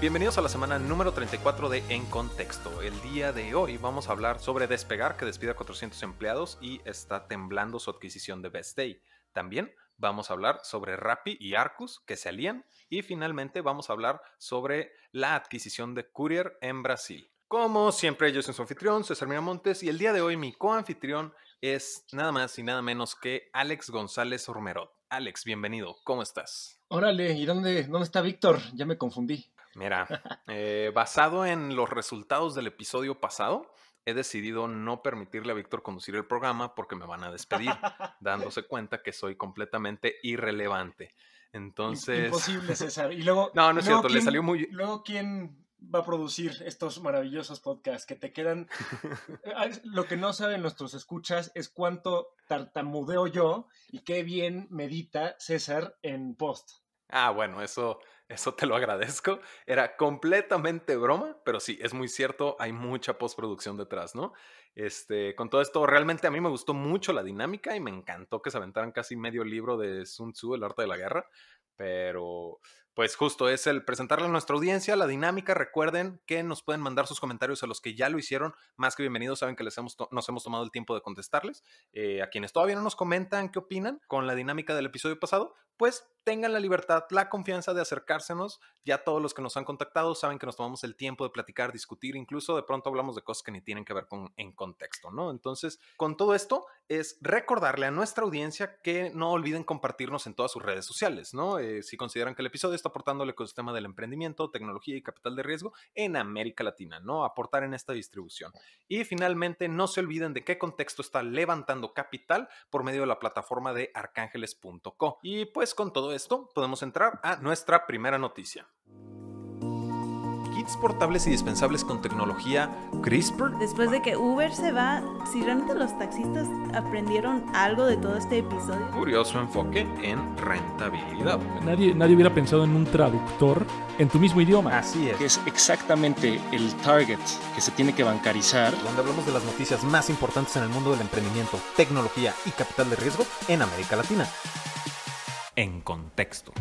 Bienvenidos a la semana número 34 de En Contexto. El día de hoy vamos a hablar sobre Despegar, que despide a 400 empleados y está temblando su adquisición de Best Day. También vamos a hablar sobre Rappi y Arcus, que se alían. Y finalmente vamos a hablar sobre la adquisición de Courier en Brasil. Como siempre, yo soy su anfitrión, César Montes y el día de hoy mi coanfitrión es nada más y nada menos que Alex González Ormerod. Alex, bienvenido, ¿cómo estás? Órale, ¿y dónde, dónde está Víctor? Ya me confundí. Mira, eh, basado en los resultados del episodio pasado, he decidido no permitirle a Víctor conducir el programa porque me van a despedir, dándose cuenta que soy completamente irrelevante. Entonces. Imposible, César. Y luego. No, no es cierto, le salió muy. Luego, ¿quién va a producir estos maravillosos podcasts que te quedan? Eh, lo que no saben nuestros escuchas es cuánto tartamudeo yo y qué bien medita César en post. Ah, bueno, eso eso te lo agradezco. Era completamente broma, pero sí, es muy cierto, hay mucha postproducción detrás, ¿no? Este, con todo esto, realmente a mí me gustó mucho la dinámica y me encantó que se aventaran casi medio libro de Sun Tzu, El arte de la guerra, pero pues justo es el presentarle a nuestra audiencia la dinámica. Recuerden que nos pueden mandar sus comentarios a los que ya lo hicieron. Más que bienvenidos, saben que les hemos nos hemos tomado el tiempo de contestarles. Eh, a quienes todavía no nos comentan qué opinan con la dinámica del episodio pasado, pues tengan la libertad, la confianza de acercársenos. Ya todos los que nos han contactado saben que nos tomamos el tiempo de platicar, discutir, incluso de pronto hablamos de cosas que ni tienen que ver con en contexto, ¿no? Entonces, con todo esto es recordarle a nuestra audiencia que no olviden compartirnos en todas sus redes sociales, ¿no? Eh, si consideran que el episodio está aportando al ecosistema del emprendimiento, tecnología y capital de riesgo en América Latina, ¿no? Aportar en esta distribución. Y finalmente, no se olviden de qué contexto está levantando capital por medio de la plataforma de arcángeles.co. Y pues con todo esto, podemos entrar a nuestra primera noticia portables y dispensables con tecnología CRISPR. Después de que Uber se va, si realmente los taxistas aprendieron algo de todo este episodio. Curioso enfoque en rentabilidad. Nadie, nadie hubiera pensado en un traductor en tu mismo idioma. Así es. Que es exactamente el target que se tiene que bancarizar. Donde hablamos de las noticias más importantes en el mundo del emprendimiento, tecnología y capital de riesgo en América Latina. En contexto.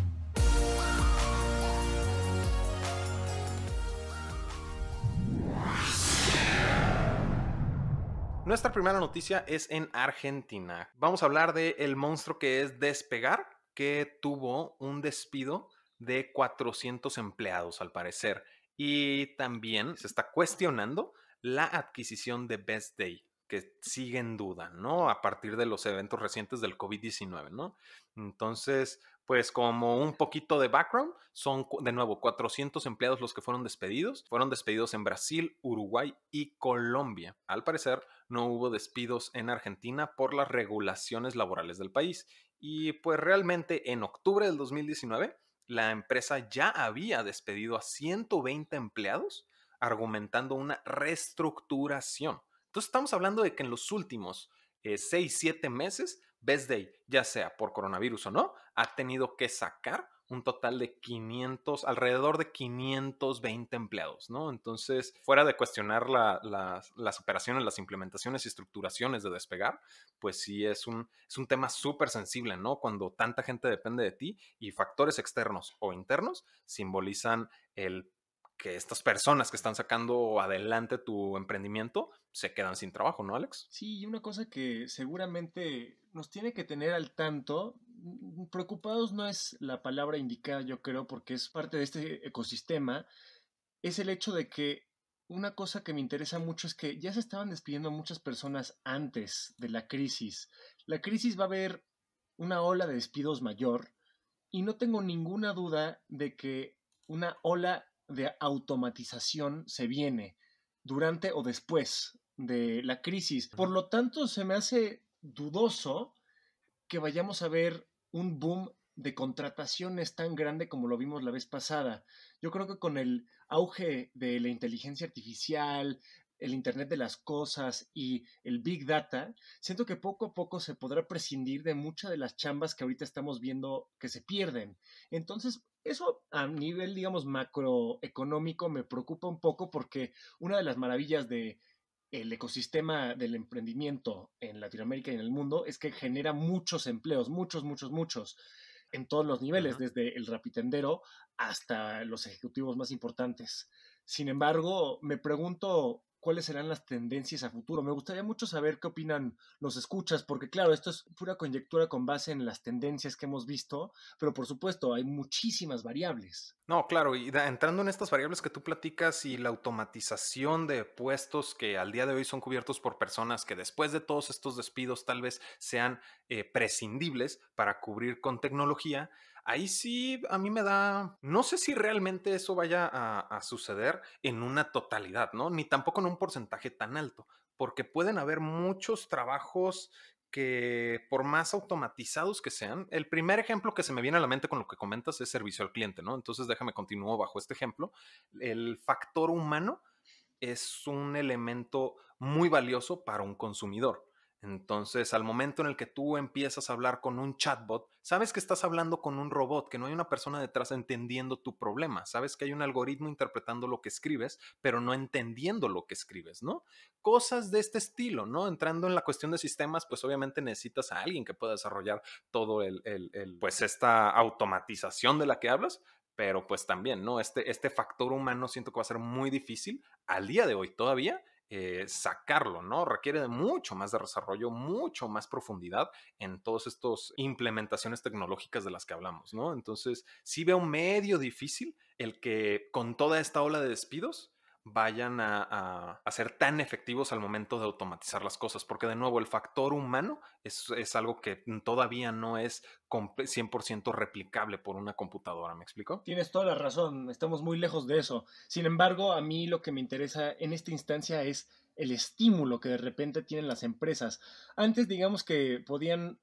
Nuestra primera noticia es en Argentina. Vamos a hablar de el monstruo que es Despegar, que tuvo un despido de 400 empleados al parecer. Y también se está cuestionando la adquisición de Best Day, que sigue en duda, ¿no? A partir de los eventos recientes del COVID-19, ¿no? Entonces, pues como un poquito de background, son de nuevo 400 empleados los que fueron despedidos. Fueron despedidos en Brasil, Uruguay y Colombia. Al parecer, no hubo despidos en Argentina por las regulaciones laborales del país. Y pues realmente en octubre del 2019, la empresa ya había despedido a 120 empleados argumentando una reestructuración. Entonces estamos hablando de que en los últimos 6, eh, 7 meses Best Day, ya sea por coronavirus o no, ha tenido que sacar un total de 500, alrededor de 520 empleados, ¿no? Entonces, fuera de cuestionar las operaciones, las implementaciones y estructuraciones de despegar, pues sí es un, es un tema súper sensible, ¿no? Cuando tanta gente depende de ti y factores externos o internos simbolizan el que estas personas que están sacando adelante tu emprendimiento se quedan sin trabajo, ¿no, Alex? Sí, y una cosa que seguramente nos tiene que tener al tanto, mm, mm, preocupados no es la palabra indicada, yo creo, porque es parte de este ecosistema, es el hecho de que una cosa que me interesa mucho es que ya se estaban despidiendo muchas personas antes de la crisis. La crisis va a haber una ola de despidos mayor y no tengo ninguna duda de que una ola de automatización se viene durante o después de la crisis. Por lo tanto, se me hace dudoso que vayamos a ver un boom de contrataciones tan grande como lo vimos la vez pasada. Yo creo que con el auge de la inteligencia artificial, el Internet de las Cosas y el Big Data, siento que poco a poco se podrá prescindir de muchas de las chambas que ahorita estamos viendo que se pierden. Entonces, eso a nivel, digamos, macroeconómico me preocupa un poco porque una de las maravillas de el ecosistema del emprendimiento en Latinoamérica y en el mundo es que genera muchos empleos, muchos, muchos, muchos, en todos los niveles, desde el rapitendero hasta los ejecutivos más importantes. Sin embargo, me pregunto cuáles serán las tendencias a futuro. Me gustaría mucho saber qué opinan los escuchas, porque claro, esto es pura conjetura con base en las tendencias que hemos visto, pero por supuesto hay muchísimas variables. No, claro, y entrando en estas variables que tú platicas y la automatización de puestos que al día de hoy son cubiertos por personas que después de todos estos despidos tal vez sean eh, prescindibles para cubrir con tecnología, ahí sí a mí me da, no sé si realmente eso vaya a, suceder en una totalidad, ¿no? Ni tampoco en un porcentaje tan alto, porque pueden haber muchos trabajos que por más automatizados que sean, el primer ejemplo que se me viene a la mente con lo que comentas es servicio al cliente, ¿no? Entonces déjame continuar bajo este ejemplo. El factor humano es un elemento muy valioso para un consumidor. Entonces, al momento en el que tú empiezas a hablar con un chatbot, sabes que estás hablando con un robot, que no hay una persona detrás entendiendo tu problema, sabes que hay un algoritmo interpretando lo que escribes, pero no entendiendo lo que escribes, ¿no? Cosas de este estilo, ¿no? Entrando en la cuestión de sistemas, pues obviamente necesitas a alguien que pueda desarrollar todo el, pues esta automatización de la que hablas, pero pues también, ¿no? Este, este factor humano siento que va a ser muy difícil al día de hoy todavía eh, sacarlo, ¿no? Requiere de mucho más de desarrollo, mucho más profundidad en todas estas implementaciones tecnológicas de las que hablamos, ¿no? Entonces, sí veo medio difícil el que con toda esta ola de despidos vayan a, ser tan efectivos al momento de automatizar las cosas, porque de nuevo el factor humano es, es algo que todavía no es 100% replicable por una computadora, ¿me explico? Tienes toda la razón, estamos muy lejos de eso. Sin embargo, a mí lo que me interesa en esta instancia es el estímulo que de repente tienen las empresas. Antes digamos que podían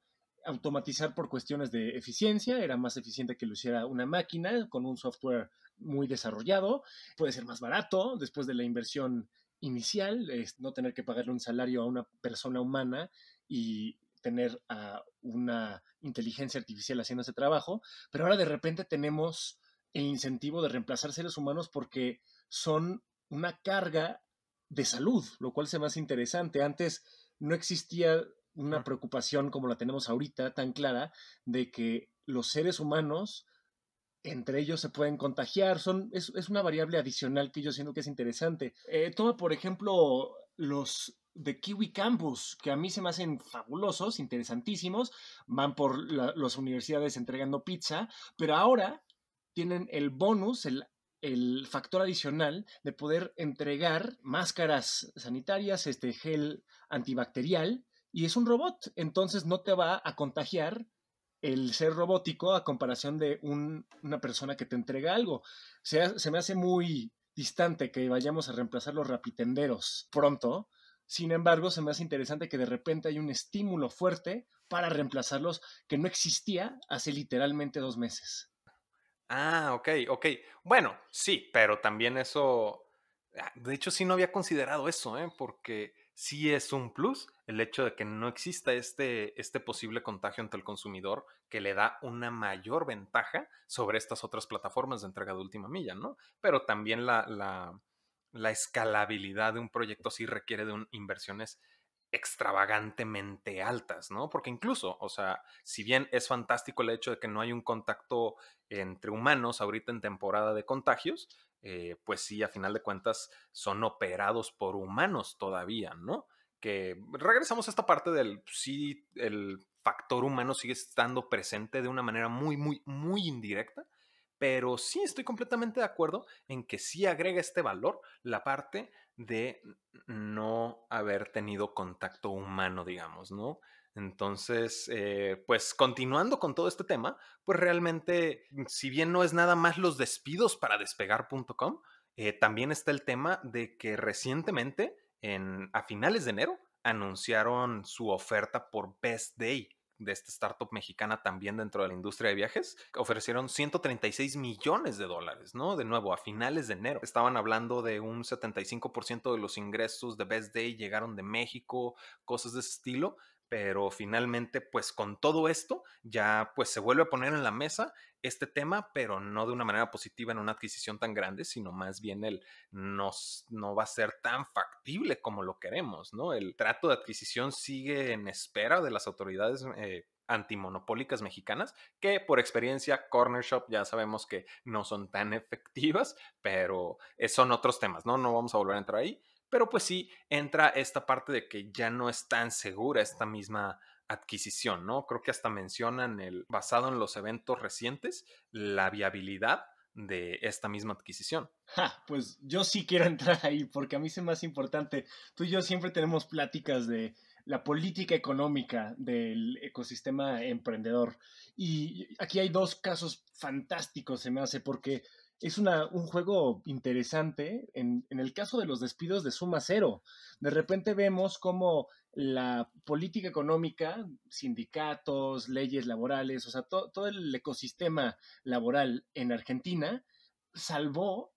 automatizar por cuestiones de eficiencia, era más eficiente que lo hiciera una máquina con un software muy desarrollado, puede ser más barato después de la inversión inicial, es no tener que pagarle un salario a una persona humana y tener a una inteligencia artificial haciendo ese trabajo, pero ahora de repente tenemos el incentivo de reemplazar seres humanos porque son una carga de salud, lo cual se me hace interesante. Antes no existía una preocupación como la tenemos ahorita tan clara de que los seres humanos entre ellos se pueden contagiar. Son, es, una variable adicional que yo siento que es interesante. Eh, toma, por ejemplo, los de Kiwi Campus, que a mí se me hacen fabulosos, interesantísimos. Van por las universidades entregando pizza, pero ahora tienen el bonus, el, el factor adicional de poder entregar máscaras sanitarias, este gel antibacterial, y es un robot, entonces no te va a contagiar el ser robótico a comparación de una persona que te entrega algo. Se, me hace muy distante que vayamos a reemplazar los rapitenderos pronto. Sin embargo, se me hace interesante que de repente hay un estímulo fuerte para reemplazarlos que no existía hace literalmente dos meses. Ah, ok, ok. Bueno, sí, pero también eso, ah, de hecho sí no había considerado eso, ¿eh? porque sí es un plus el hecho de que no exista este, este posible contagio ante el consumidor que le da una mayor ventaja sobre estas otras plataformas de entrega de última milla, ¿no? Pero también la, escalabilidad de un proyecto sí requiere de inversiones extravagantemente altas, ¿no? Porque incluso, o sea, si bien es fantástico el hecho de que no hay un contacto entre humanos ahorita en temporada de contagios, eh, pues sí, a final de cuentas, son operados por humanos todavía, ¿no? Que regresamos a esta parte del pues sí, el factor humano sigue estando presente de una manera muy, muy, muy indirecta, pero sí estoy completamente de acuerdo en que sí agrega este valor la parte de no haber tenido contacto humano, digamos, ¿no? Entonces, eh, pues continuando con todo este tema, pues realmente, mm, si bien no es nada más los despidos para despegar.com, eh, también está el tema de que recientemente, en, a finales de enero, anunciaron su oferta por Best Day de esta startup mexicana también dentro de la industria de viajes, ofrecieron 136 millones de dólares, ¿no? De nuevo, a finales de enero. Estaban hablando de un 75% de los ingresos de Best Day llegaron de México, cosas de ese estilo pero finalmente pues con todo esto ya pues se vuelve a poner en la mesa este tema, pero no de una manera positiva en una adquisición tan grande, sino más bien el nos, no va a ser tan factible como lo queremos, ¿no? El trato de adquisición sigue en espera de las autoridades. Eh, antimonopólicas mexicanas, que por experiencia Corner Shop ya sabemos que no son tan efectivas, pero eh, son otros temas, ¿no? No vamos a volver a entrar ahí pero pues sí entra esta parte de que ya no es tan segura esta misma adquisición, ¿no? Creo que hasta mencionan el, basado en los eventos recientes, la viabilidad de esta misma adquisición. Ja, pues yo sí quiero entrar ahí porque a mí se más importante. Tú y yo siempre tenemos pláticas de la política económica del ecosistema emprendedor. Y aquí hay dos casos fantásticos, se me hace, porque es una, un juego interesante en, en, el caso de los despidos de suma cero. De repente vemos cómo la política económica, sindicatos, leyes laborales, o sea, todo el ecosistema laboral en Argentina salvó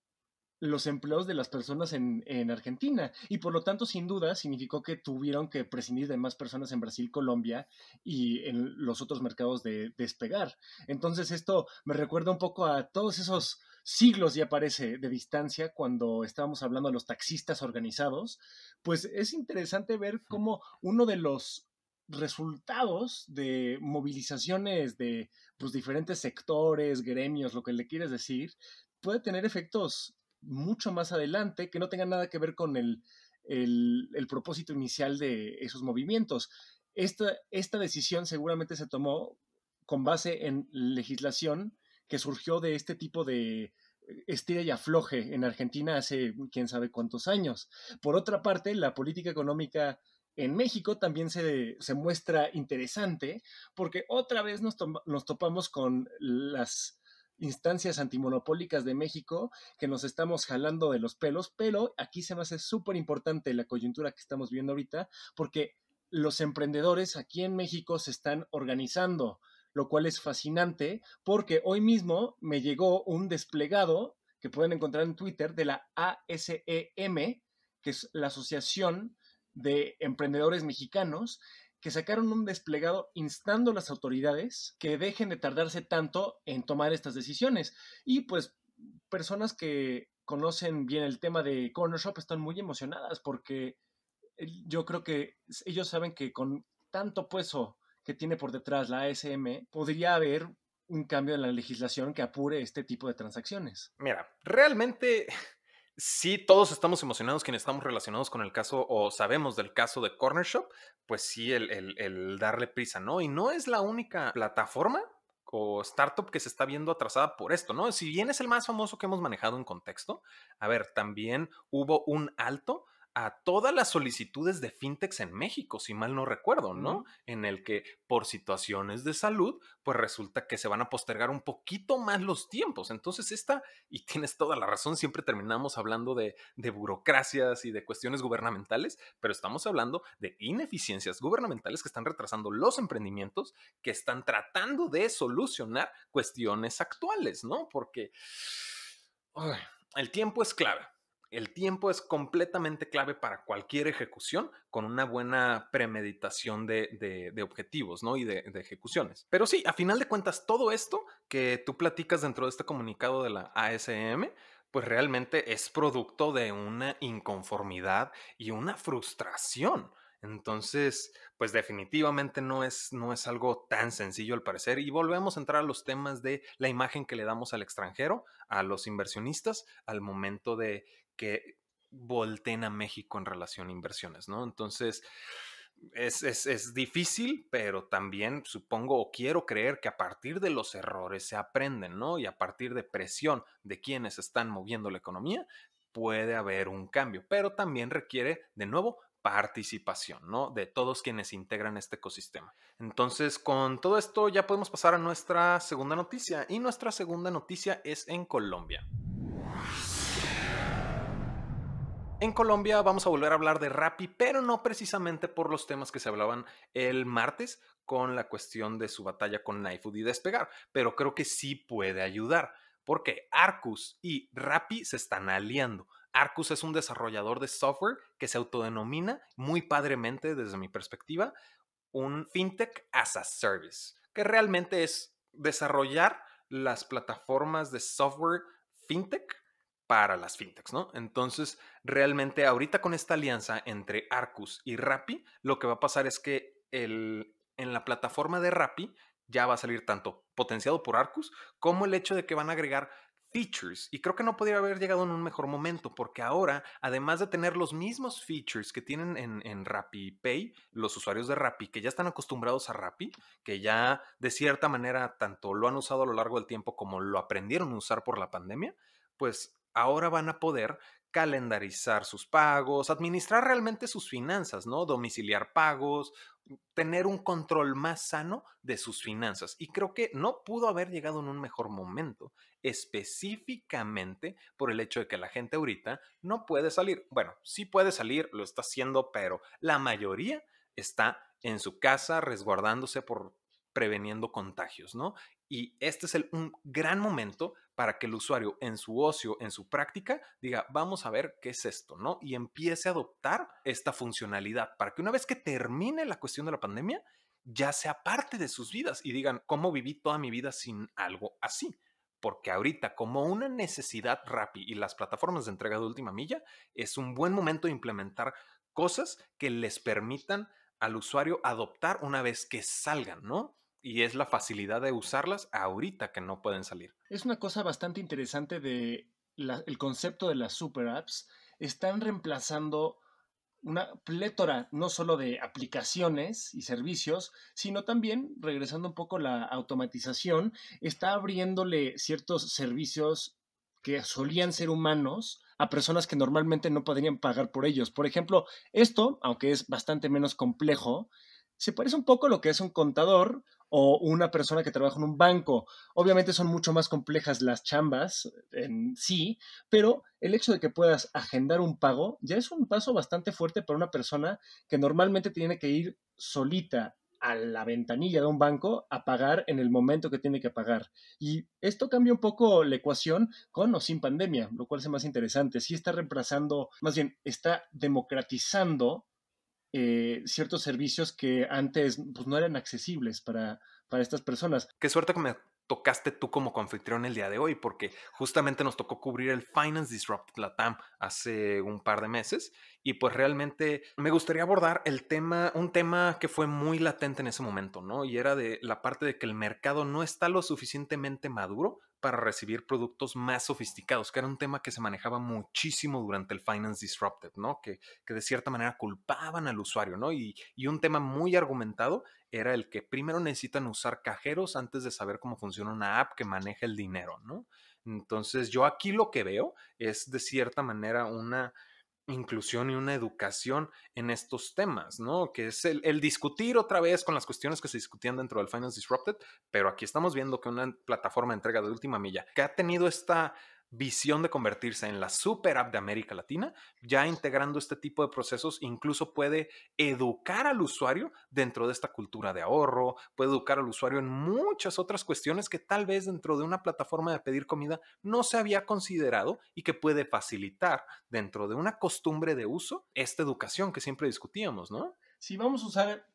los empleos de las personas en, en, Argentina y por lo tanto sin duda significó que tuvieron que prescindir de más personas en Brasil, Colombia y en los otros mercados de despegar. Entonces esto me recuerda un poco a todos esos siglos ya parece de distancia cuando estábamos hablando de los taxistas organizados, pues es interesante ver cómo uno de los resultados de movilizaciones de pues, diferentes sectores, gremios, lo que le quieres decir, puede tener efectos mucho más adelante que no tengan nada que ver con el, propósito inicial de esos movimientos. esta decisión seguramente se tomó con base en legislación que surgió de este tipo de eh, estira y afloje en Argentina hace quién sabe cuántos años. Por otra parte, la política económica en México también se, muestra interesante porque otra vez nos, nos topamos con las instancias antimonopólicas de México que nos estamos jalando de los pelos, pero aquí se me hace súper importante la coyuntura que estamos viendo ahorita porque los emprendedores aquí en México se están organizando, lo cual es fascinante porque hoy mismo me llegó un desplegado que pueden encontrar en Twitter de la ASEM, que es la Asociación de Emprendedores Mexicanos, que sacaron un desplegado instando a las autoridades que dejen de tardarse tanto en tomar estas decisiones. Y pues personas que conocen bien el tema de Corner Shop están muy emocionadas porque eh, yo creo que ellos saben que con tanto peso que tiene por detrás la ASM, podría haber un cambio en la legislación que apure este tipo de transacciones. Mira, realmente sí todos estamos emocionados quienes estamos relacionados con el caso o sabemos del caso de Corner Shop, pues sí, el, el darle prisa, ¿no? Y no es la única plataforma o startup que se está viendo atrasada por esto, ¿no? Si bien es el más famoso que hemos manejado en contexto, a ver, también hubo un alto a todas las solicitudes de fintechs en México, si mal no recuerdo, ¿no? En el que por situaciones de salud, pues resulta que se van a postergar un poquito más los tiempos. Entonces, esta, y tienes toda la razón, siempre terminamos hablando de, burocracias y de cuestiones gubernamentales, pero estamos hablando de ineficiencias gubernamentales que están retrasando los emprendimientos, que están tratando de solucionar cuestiones actuales, ¿no? Porque... el tiempo es clave. El tiempo es completamente clave para cualquier ejecución con una buena premeditación de, objetivos ¿no? y de, ejecuciones. Pero sí, a final de cuentas, todo esto que tú platicas dentro de este comunicado de la ASM, pues realmente es producto de una inconformidad y una frustración. Entonces, pues definitivamente no es, no es algo tan sencillo al parecer. Y volvemos a entrar a los temas de la imagen que le damos al extranjero, a los inversionistas, al momento de que volteen a México en relación a inversiones, ¿no? Entonces, es, difícil, pero también supongo o quiero creer que a partir de los errores se aprenden, ¿no? Y a partir de presión de quienes están moviendo la economía, puede haber un cambio, pero también requiere, de nuevo, participación, ¿no? De todos quienes integran este ecosistema. Entonces, con todo esto ya podemos pasar a nuestra segunda noticia, y nuestra segunda noticia es en Colombia. En Colombia vamos a volver a hablar de Rappi, pero no precisamente por los temas que se hablaban el martes con la cuestión de su batalla con iFood y despegar, pero creo que sí puede ayudar, porque Arcus y Rappi se están aliando. Arcus es un desarrollador de software que se autodenomina, muy padremente desde mi perspectiva, un fintech as a service, que realmente es desarrollar las plataformas de software fintech para las fintechs, ¿no? Entonces, realmente ahorita con esta alianza entre Arcus y Rappi, lo que va a pasar es que el, en la plataforma de Rappi ya va a salir tanto potenciado por Arcus como el hecho de que van a agregar features. Y creo que no podría haber llegado en un mejor momento, porque ahora, además de tener los mismos features que tienen en, en Rappi Pay, los usuarios de Rappi, que ya están acostumbrados a Rappi, que ya de cierta manera tanto lo han usado a lo largo del tiempo como lo aprendieron a usar por la pandemia, pues ahora van a poder calendarizar sus pagos, administrar realmente sus finanzas, ¿no? Domiciliar pagos, tener un control más sano de sus finanzas. Y creo que no pudo haber llegado en un mejor momento, específicamente por el hecho de que la gente ahorita no puede salir. Bueno, sí puede salir, lo está haciendo, pero la mayoría está en su casa resguardándose por preveniendo contagios, ¿no? Y este es un gran momento para que el usuario en su ocio, en su práctica, diga, vamos a ver qué es esto, ¿no? Y empiece a adoptar esta funcionalidad para que una vez que termine la cuestión de la pandemia, ya sea parte de sus vidas y digan, ¿cómo viví toda mi vida sin algo así? Porque ahorita, como una necesidad rápida y las plataformas de entrega de última milla, es un buen momento de implementar cosas que les permitan al usuario adoptar una vez que salgan, ¿no? y es la facilidad de usarlas ahorita que no pueden salir. Es una cosa bastante interesante de el concepto de las super apps. Están reemplazando una plétora no solo de aplicaciones y servicios, sino también, regresando un poco la automatización, está abriéndole ciertos servicios que solían ser humanos a personas que normalmente no podrían pagar por ellos. Por ejemplo, esto, aunque es bastante menos complejo, se parece un poco a lo que es un contador, o una persona que trabaja en un banco. Obviamente son mucho más complejas las chambas en sí, pero el hecho de que puedas agendar un pago ya es un paso bastante fuerte para una persona que normalmente tiene que ir solita a la ventanilla de un banco a pagar en el momento que tiene que pagar. Y esto cambia un poco la ecuación con o sin pandemia, lo cual es más interesante. Sí está reemplazando, más bien está democratizando eh, ciertos servicios que antes pues, no eran accesibles para, para estas personas. Qué suerte que me tocaste tú como en el día de hoy, porque justamente nos tocó cubrir el Finance Disrupt Latam hace un par de meses y pues realmente me gustaría abordar el tema, un tema que fue muy latente en ese momento, ¿no? Y era de la parte de que el mercado no está lo suficientemente maduro para recibir productos más sofisticados, que era un tema que se manejaba muchísimo durante el Finance Disrupted, ¿no? Que, que de cierta manera culpaban al usuario, ¿no? Y, y un tema muy argumentado era el que primero necesitan usar cajeros antes de saber cómo funciona una app que maneja el dinero, ¿no? Entonces yo aquí lo que veo es de cierta manera una inclusión y una educación en estos temas, ¿no? Que es el, el, discutir otra vez con las cuestiones que se discutían dentro del Finance Disrupted, pero aquí estamos viendo que una plataforma de entrega de última milla que ha tenido esta visión de convertirse en la super app de América Latina, ya integrando este tipo de procesos, incluso puede educar al usuario dentro de esta cultura de ahorro, puede educar al usuario en muchas otras cuestiones que tal vez dentro de una plataforma de pedir comida no se había considerado y que puede facilitar dentro de una costumbre de uso esta educación que siempre discutíamos, ¿no? Si vamos a usar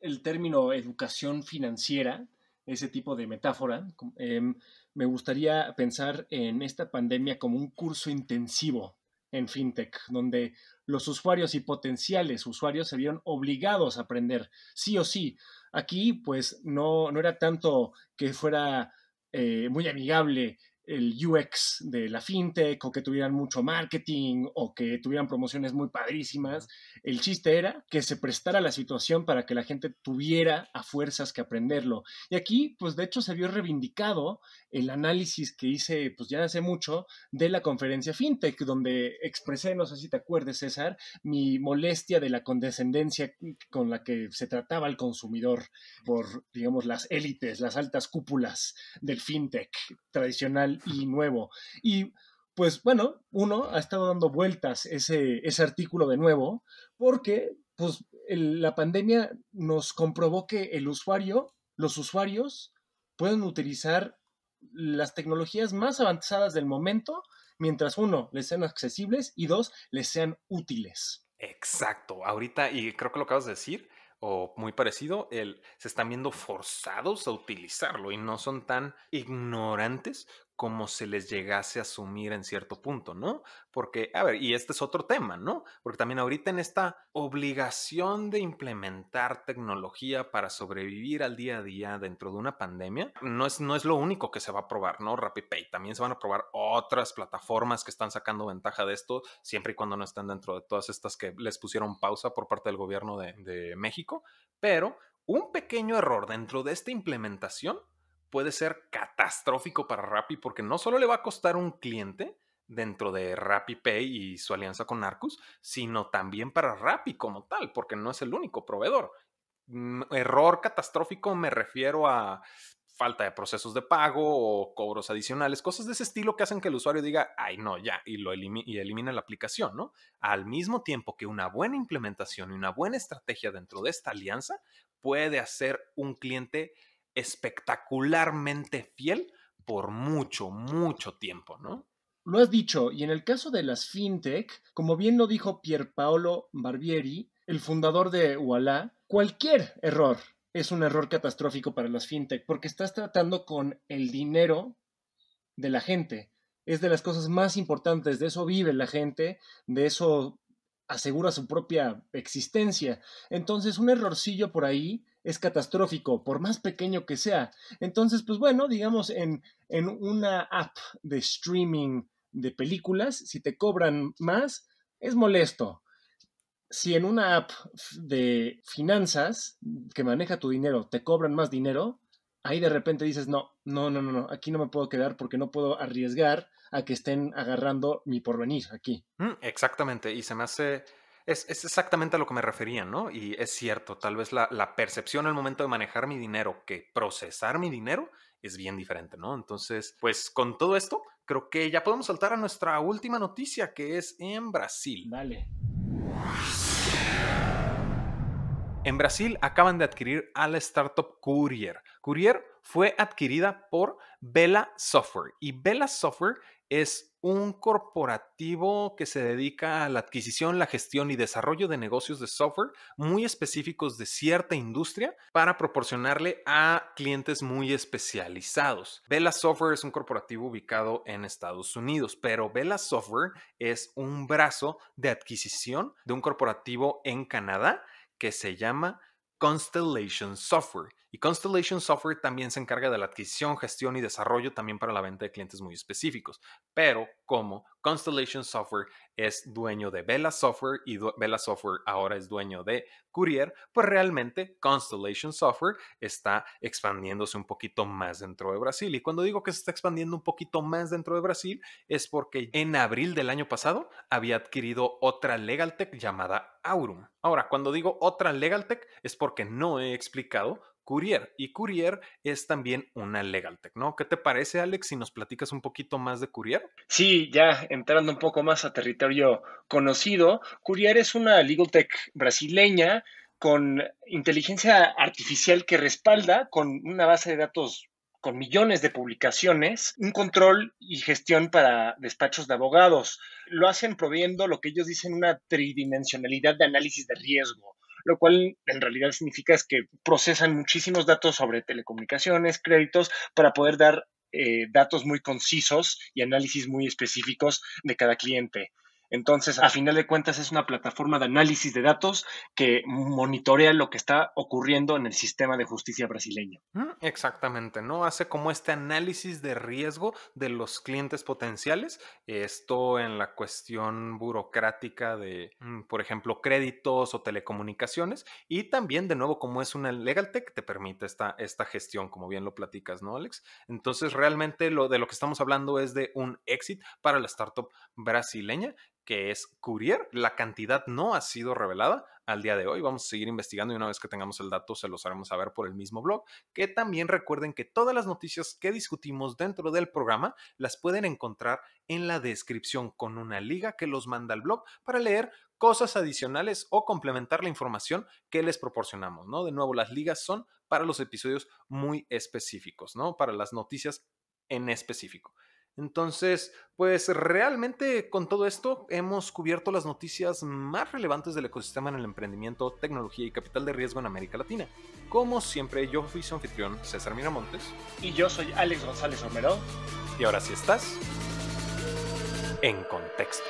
el término educación financiera, ese tipo de metáfora, em, me gustaría pensar en esta pandemia como un curso intensivo en FinTech, donde los usuarios y potenciales usuarios se vieron obligados a aprender, sí o sí. Aquí, pues, no, no era tanto que fuera eh, muy amigable el UX de la fintech o que tuvieran mucho marketing o que tuvieran promociones muy padrísimas. El chiste era que se prestara la situación para que la gente tuviera a fuerzas que aprenderlo. Y aquí, pues de hecho, se vio reivindicado el análisis que hice, pues ya hace mucho, de la conferencia fintech, donde expresé, no sé si te acuerdes, César, mi molestia de la condescendencia con la que se trataba al consumidor por, digamos, las élites, las altas cúpulas del fintech tradicional y nuevo. Y pues bueno, uno ha estado dando vueltas ese, artículo de nuevo porque pues, la pandemia nos comprobó que el usuario, los usuarios pueden utilizar las tecnologías más avanzadas del momento mientras uno, les sean accesibles y dos, les sean útiles. Exacto, ahorita, y creo que lo acabas de decir, o muy parecido, el, se están viendo forzados a utilizarlo y no son tan ignorantes como se les llegase a asumir en cierto punto, ¿no? Porque, a ver, y este es otro tema, ¿no? Porque también ahorita en esta obligación de implementar tecnología para sobrevivir al día a día dentro de una pandemia, no es, no es lo único que se va a probar, ¿no? RapidPay, también se van a probar otras plataformas que están sacando ventaja de esto, siempre y cuando no estén dentro de todas estas que les pusieron pausa por parte del gobierno de, de México, pero un pequeño error dentro de esta implementación puede ser catastrófico para Rappi porque no solo le va a costar un cliente dentro de Rappi Pay y su alianza con Arcus, sino también para Rappi como tal, porque no es el único proveedor. Mm, error catastrófico me refiero a falta de procesos de pago o cobros adicionales, cosas de ese estilo que hacen que el usuario diga, ay no, ya, y, lo y elimina la aplicación, ¿no? Al mismo tiempo que una buena implementación y una buena estrategia dentro de esta alianza puede hacer un cliente espectacularmente fiel por mucho, mucho tiempo, ¿no? Lo has dicho, y en el caso de las fintech, como bien lo dijo Pierpaolo Barbieri, el fundador de Ualá, cualquier error es un error catastrófico para las fintech, porque estás tratando con el dinero de la gente. Es de las cosas más importantes, de eso vive la gente, de eso asegura su propia existencia. Entonces, un errorcillo por ahí es catastrófico, por más pequeño que sea. Entonces, pues bueno, digamos en, una app de streaming de películas, si te cobran más, es molesto. Si en una app de finanzas que maneja tu dinero te cobran más dinero, ahí de repente dices, no, no, no, no, no, aquí no me puedo quedar porque no puedo arriesgar a que estén agarrando mi porvenir aquí. Mm, exactamente, y se me hace es, exactamente a lo que me refería, ¿no? Y es cierto, tal vez la, percepción al momento de manejar mi dinero que procesar mi dinero es bien diferente, ¿no? Entonces, pues con todo esto, creo que ya podemos saltar a nuestra última noticia, que es en Brasil. Dale. En Brasil acaban de adquirir a la startup Courier. Courier fue adquirida por Vela Software y Vela Software es un corporativo que se dedica a la adquisición, la gestión y desarrollo de negocios de software muy específicos de cierta industria para proporcionarle a clientes muy especializados. Vela Software es un corporativo ubicado en Estados Unidos, pero Vela Software es un brazo de adquisición de un corporativo en Canadá que se llama Constellation Software y Constellation Software también se encarga de la adquisición, gestión y desarrollo también para la venta de clientes muy específicos. Pero como Constellation Software es dueño de Vela Software y Vela Software ahora es dueño de Courier, pues realmente Constellation Software está expandiéndose un poquito más dentro de Brasil. Y cuando digo que se está expandiendo un poquito más dentro de Brasil es porque en abril del año pasado había adquirido otra Legaltech llamada Aurum. Ahora, cuando digo otra Legaltech es porque no he explicado Courier. Y Courier es también una legal tech, ¿no? ¿Qué te parece, Alex, si nos platicas un poquito más de Courier? Sí, ya entrando un poco más a territorio conocido, Courier es una legal tech brasileña con inteligencia artificial que respalda con una base de datos con millones de publicaciones, un control y gestión para despachos de abogados. Lo hacen proveyendo lo que ellos dicen una tridimensionalidad de análisis de riesgo lo cual en realidad significa es que procesan muchísimos datos sobre telecomunicaciones, créditos, para poder dar eh, datos muy concisos y análisis muy específicos de cada cliente. Entonces, a ah. final de cuentas, es una plataforma de análisis de datos que monitorea lo que está ocurriendo en el sistema de justicia brasileño. Mm, exactamente, ¿no? Hace como este análisis de riesgo de los clientes potenciales, esto en la cuestión burocrática de, mm, por ejemplo, créditos o telecomunicaciones, y también, de nuevo, como es una legal tech, te permite esta, esta gestión, como bien lo platicas, ¿no, Alex? Entonces, realmente lo de lo que estamos hablando es de un exit para la startup brasileña que es Courier. La cantidad no ha sido revelada al día de hoy. Vamos a seguir investigando y una vez que tengamos el dato se los haremos saber por el mismo blog. Que también recuerden que todas las noticias que discutimos dentro del programa las pueden encontrar en la descripción con una liga que los manda al blog para leer cosas adicionales o complementar la información que les proporcionamos, ¿no? De nuevo, las ligas son para los episodios muy específicos, ¿no? Para las noticias en específico. Entonces, pues realmente con todo esto hemos cubierto las noticias más relevantes del ecosistema en el emprendimiento, tecnología y capital de riesgo en América Latina. Como siempre, yo fui su anfitrión, César Miramontes. Y yo soy Alex González Romero. Y ahora sí estás en contexto.